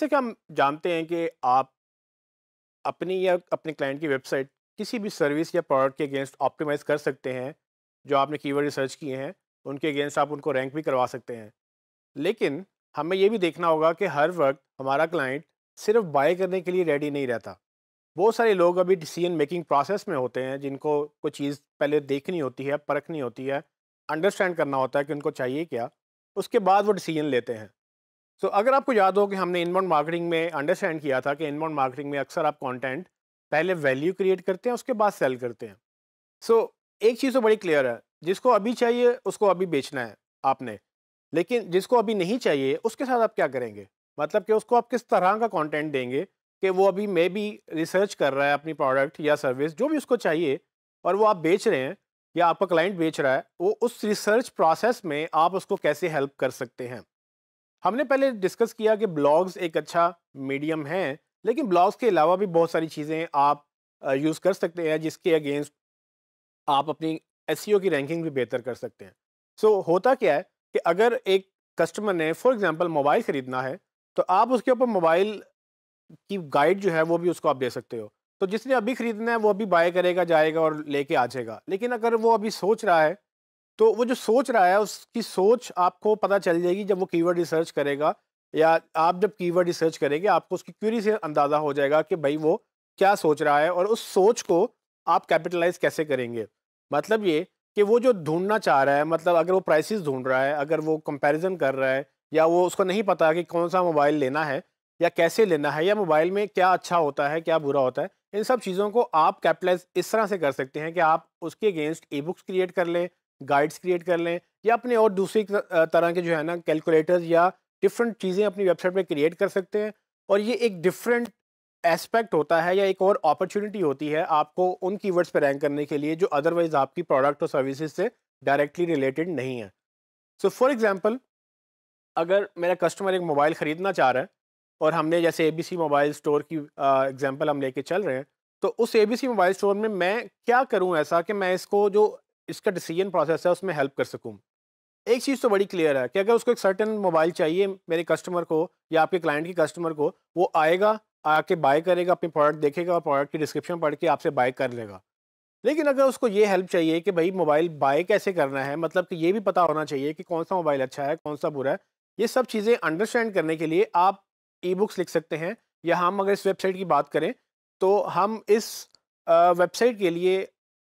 जैसे कि हम जानते हैं कि आप अपनी या अपने क्लाइंट की वेबसाइट किसी भी सर्विस या प्रोडक्ट के अगेंस्ट ऑप्टिमाइज़ कर सकते हैं जो आपने कीवर्ड रिसर्च किए हैं उनके अगेंस्ट आप उनको रैंक भी करवा सकते हैं लेकिन हमें यह भी देखना होगा कि हर वक्त हमारा क्लाइंट सिर्फ बाय करने के लिए रेडी नहीं रहता बहुत सारे लोग अभी डिसीजन मेकिंग प्रोसेस में होते हैं जिनको कोई चीज़ पहले देखनी होती है परखनी होती है अंडरस्टैंड करना होता है कि उनको चाहिए क्या उसके बाद वो डिसीजन लेते हैं सो so, अगर आपको याद हो कि हमने इनबाउंड मार्केटिंग में अंडरस्टैंड किया था कि इनबाउंड मार्केटिंग में अक्सर आप कंटेंट पहले वैल्यू क्रिएट करते हैं उसके बाद सेल करते हैं सो so, एक चीज़ तो बड़ी क्लियर है जिसको अभी चाहिए उसको अभी बेचना है आपने लेकिन जिसको अभी नहीं चाहिए उसके साथ आप क्या करेंगे मतलब कि उसको आप किस तरह का कॉन्टेंट देंगे कि वो अभी मे भी रिसर्च कर रहा है अपनी प्रोडक्ट या सर्विस जो भी उसको चाहिए और वो आप बेच रहे हैं या आपका क्लाइंट बेच रहा है वो उस रिसर्च प्रोसेस में आप उसको कैसे हेल्प कर सकते हैं हमने पहले डिस्कस किया कि ब्लॉग्स एक अच्छा मीडियम है लेकिन ब्लॉग्स के अलावा भी बहुत सारी चीज़ें आप यूज़ कर सकते हैं जिसके अगेंस्ट आप अपनी एस की रैंकिंग भी बेहतर कर सकते हैं सो so, होता क्या है कि अगर एक कस्टमर ने फॉर एग्ज़ाम्पल मोबाइल ख़रीदना है तो आप उसके ऊपर मोबाइल की गाइड जो है वो भी उसको आप दे सकते हो तो जिसने अभी ख़रीदना है वो अभी बाय करेगा जाएगा और लेके आ जाएगा लेकिन अगर वो अभी सोच रहा है तो वो जो सोच रहा है उसकी सोच आपको पता चल जाएगी जब वो कीवर्ड रिसर्च करेगा या आप जब कीवर्ड रिसर्च करेंगे आपको उसकी क्यूरी से अंदाज़ा हो जाएगा कि भाई वो क्या सोच रहा है और उस सोच को आप कैपिटलाइज कैसे करेंगे मतलब ये कि वो जो ढूंढना चाह रहा है मतलब अगर वो प्राइसेस ढूंढ रहा है अगर वो कंपैरिजन कर रहा है या वो उसको नहीं पता कि कौन सा मोबाइल लेना है या कैसे लेना है या मोबाइल में क्या अच्छा होता है क्या बुरा होता है इन सब चीज़ों को आप कैपिटलाइज इस तरह से कर सकते हैं कि आप उसके अगेंस्ट ई बुक्स क्रिएट कर लें गाइड्स क्रिएट कर लें या अपने और दूसरी तरह के जो है ना कैलकुलेटर्स या डिफरेंट चीज़ें अपनी वेबसाइट पे क्रिएट कर सकते हैं और ये एक डिफरेंट एस्पेक्ट होता है या एक और अपॉर्चुनिटी होती है आपको उन कीवर्ड्स पर रैंक करने के लिए जो अदरवाइज आपकी प्रोडक्ट और सर्विसेज से डायरेक्टली रिलेटेड नहीं है सो फॉर एग्ज़ाम्पल अगर मेरा कस्टमर एक मोबाइल ख़रीदना चाह रहा है और हमने जैसे ए मोबाइल स्टोर की एग्ज़ाम्पल हम लेके चल रहे हैं तो उस ए मोबाइल स्टोर में मैं क्या करूँ ऐसा कि मैं इसको जो इसका डिसीजन प्रोसेस है उसमें हेल्प कर सकूँ एक चीज़ तो बड़ी क्लियर है कि अगर उसको एक सर्टन मोबाइल चाहिए मेरे कस्टमर को या आपके क्लाइंट के कस्टमर को वो आएगा आके बाय करेगा अपने प्रोडक्ट देखेगा और प्रोडक्ट की डिस्क्रिप्शन पढ़ के आपसे बाय कर लेगा लेकिन अगर उसको ये हेल्प चाहिए कि भाई मोबाइल बाय कैसे करना है मतलब कि ये भी पता होना चाहिए कि कौन सा मोबाइल अच्छा है कौन सा बुरा है ये सब चीज़ें अंडरस्टैंड करने के लिए आप ई बुक्स लिख सकते हैं या हम अगर इस वेबसाइट की बात करें तो हम इस वेबसाइट के लिए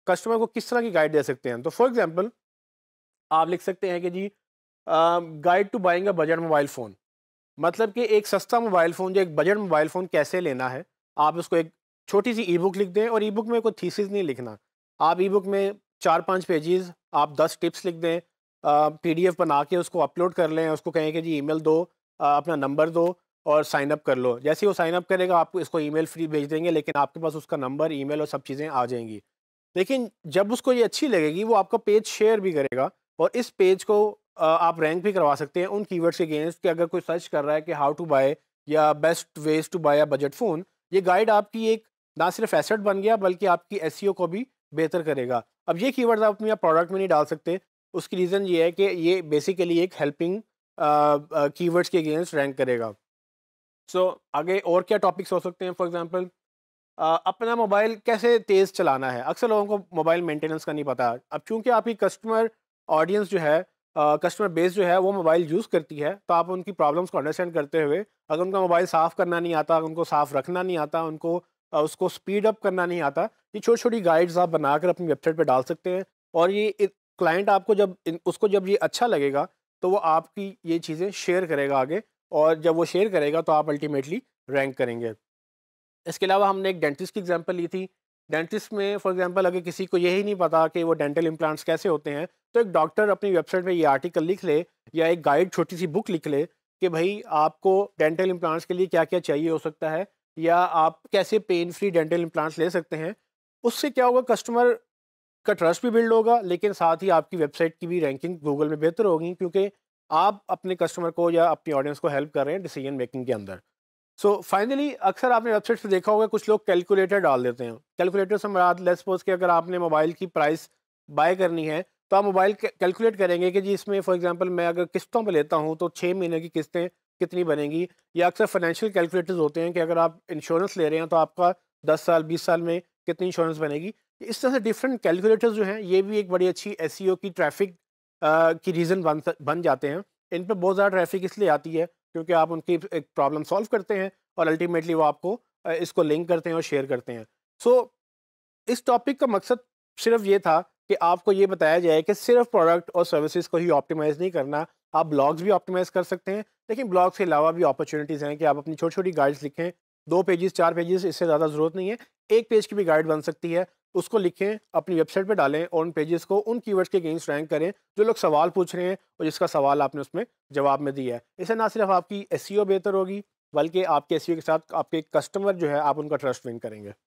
कस्टमर को किस तरह की गाइड दे सकते हैं तो फॉर एग्जाम्पल आप लिख सकते हैं कि जी guide to buying a budget mobile phone मतलब कि एक सस्ता मोबाइल फ़ोन जो एक बजट मोबाइल फ़ोन कैसे लेना है आप उसको एक छोटी सी ई बुक लिख दें और ई बुक में कोई थीसिस नहीं लिखना आप ई बुक में चार पाँच पेजेस आप दस टिप्स लिख दें एफ बना के उसको अपलोड कर लें उसको कहें कि जी मेल दो आ, अपना नंबर दो और साइन अप कर लो जैसे वो साइन अप करेगा आपको इसको ईमेल फ्री भेज देंगे लेकिन आपके पास उसका नंबर ईमेल और सब चीज़ें आ जाएंगी लेकिन जब उसको ये अच्छी लगेगी वो आपका पेज शेयर भी करेगा और इस पेज को आप रैंक भी करवा सकते हैं उन कीवर्ड्स के अगेंस्ट कि अगर कोई सर्च कर रहा है कि हाउ टू बाय या best ways to buy a budget phone ये गाइड आपकी एक ना सिर्फ एसेट बन गया बल्कि आपकी एस e को भी बेहतर करेगा अब ये कीवर्ड्स आप अपने प्रोडक्ट में नहीं डाल सकते उसकी रीज़न ये है कि ये बेसिकली एक हेल्पिंग कीवर्ड्स के अगेंस्ट रैंक करेगा सो so, आगे और क्या टॉपिक्स हो सकते हैं फॉर एग्जांपल अपना मोबाइल कैसे तेज़ चलाना है अक्सर लोगों को मोबाइल मेंटेनेंस का नहीं पता अब चूँकि आपकी कस्टमर ऑडियंस जो है कस्टमर बेस जो है वो मोबाइल यूज़ करती है तो आप उनकी प्रॉब्लम्स को अंडरस्टैंड करते हुए अगर उनका मोबाइल साफ़ करना नहीं आता उनको साफ़ रखना नहीं आता उनको उसको स्पीड अप करना नहीं आता ये छोटी छोटी गाइड्स आप बनाकर अपनी वेबसाइट पर डाल सकते हैं और ये क्लाइंट आपको जब उसको जब ये अच्छा लगेगा तो वो आपकी ये चीज़ें शेयर करेगा आगे और जब वो शेयर करेगा तो आप अल्टीमेटली रैंक करेंगे इसके अलावा हमने एक डेंटिस्ट की एग्जांपल ली थी डेंटिस्ट में फॉर एग्जांपल अगर किसी को यही नहीं पता कि वो डेंटल इम्प्लांट्स कैसे होते हैं तो एक डॉक्टर अपनी वेबसाइट में ये आर्टिकल लिख ले या एक गाइड छोटी सी बुक लिख ले कि भाई आपको डेंटल इम्प्लांट्स के लिए क्या क्या चाहिए हो सकता है या आप कैसे पेन फ्री डेंटल इम्प्लांट्स ले सकते हैं उससे क्या होगा कस्टमर का ट्रस्ट भी बिल्ड होगा लेकिन साथ ही आपकी वेबसाइट की भी रैंकिंग गूगल में बेहतर होगी क्योंकि आप अपने कस्टमर को या अपनी ऑडियंस को हेल्प कर रहे हैं डिसीजन मेकिंग के अंदर सो फाइनली अक्सर आपने वेबसाइट पर देखा होगा कुछ लोग कैलकुलेटर डाल देते हैं कैलकुलेटर से मरा लेट सपोज कि अगर आपने मोबाइल की प्राइस बाय करनी है तो आप मोबाइल कैलकुलेट करेंगे कि जी इसमें फॉर एग्जांपल मैं अगर किस्तों पर लेता हूँ तो छः महीने की किस्तें कितनी बनेंगी या अक्सर फाइनेंशियल कैलकुलेटर्स होते हैं कि अगर आप इंश्योरेंस ले रहे हैं तो आपका दस साल बीस साल में कितनी इंश्योरेंस बनेगी तो इस तरह से डिफरेंट कैलकुलेटर्स जो हैं ये भी एक बड़ी अच्छी एस e की ट्रैफिक की रीज़न बन बन जाते हैं इन पर बहुत ज़्यादा ट्रैफिक इसलिए आती है क्योंकि आप उनकी एक प्रॉब्लम सॉल्व करते हैं और अल्टीमेटली वो आपको इसको लिंक करते हैं और शेयर करते हैं सो so, इस टॉपिक का मकसद सिर्फ ये था कि आपको ये बताया जाए कि सिर्फ प्रोडक्ट और सर्विसेज को ही ऑप्टिमाइज़ नहीं करना आप ब्लॉग्स भी ऑप्टिमाइज़ कर सकते हैं लेकिन ब्लॉग्स के अलावा भी अपॉर्चुनिटीज़ हैं कि आप अपनी छोटी छोटी गाइड्स लिखें दो पेजेस चार पेजेस इससे ज़्यादा ज़रूरत नहीं है एक पेज की भी गाइड बन सकती है उसको लिखें अपनी वेबसाइट पे डालें और उन पेजेस को उन कीवर्ड्स के अगेंस्ट रैंक करें जो लोग सवाल पूछ रहे हैं और जिसका सवाल आपने उसमें जवाब में दिया है इससे ना सिर्फ आपकी एस e बेहतर होगी बल्कि आपके एस e के साथ आपके कस्टमर जो है आप उनका ट्रस्ट विन करेंगे